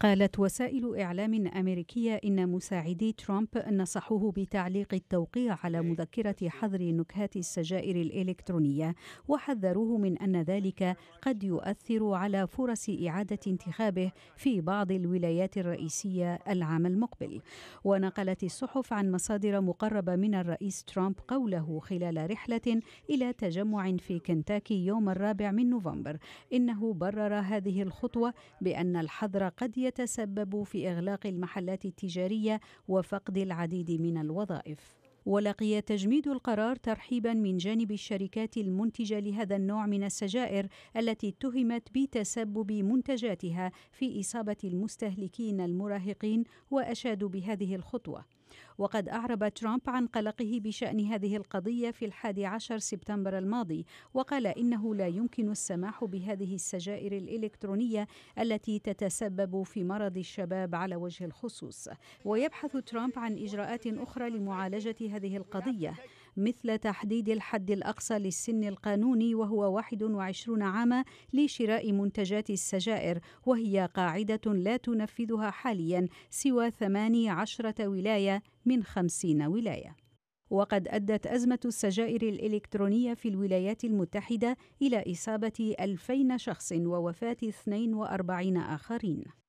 قالت وسائل إعلام أمريكية إن مساعدي ترامب نصحوه بتعليق التوقيع على مذكرة حظر نكهات السجائر الإلكترونية وحذروه من أن ذلك قد يؤثر على فرص إعادة انتخابه في بعض الولايات الرئيسية العام المقبل ونقلت الصحف عن مصادر مقربة من الرئيس ترامب قوله خلال رحلة إلى تجمع في كنتاكي يوم الرابع من نوفمبر إنه برر هذه الخطوة بأن الحظر قد يتسبب في إغلاق المحلات التجارية وفقد العديد من الوظائف. ولقي تجميد القرار ترحيبا من جانب الشركات المنتجه لهذا النوع من السجائر التي اتهمت بتسبب منتجاتها في اصابه المستهلكين المراهقين واشادوا بهذه الخطوه وقد أعرب ترامب عن قلقه بشأن هذه القضية في الحادي عشر سبتمبر الماضي وقال إنه لا يمكن السماح بهذه السجائر الإلكترونية التي تتسبب في مرض الشباب على وجه الخصوص ويبحث ترامب عن إجراءات أخرى لمعالجة هذه القضية مثل تحديد الحد الأقصى للسن القانوني وهو 21 عاما لشراء منتجات السجائر وهي قاعدة لا تنفذها حاليا سوى 18 ولاية من 50 ولاية وقد أدت أزمة السجائر الإلكترونية في الولايات المتحدة إلى إصابة 2000 شخص ووفاة 42 آخرين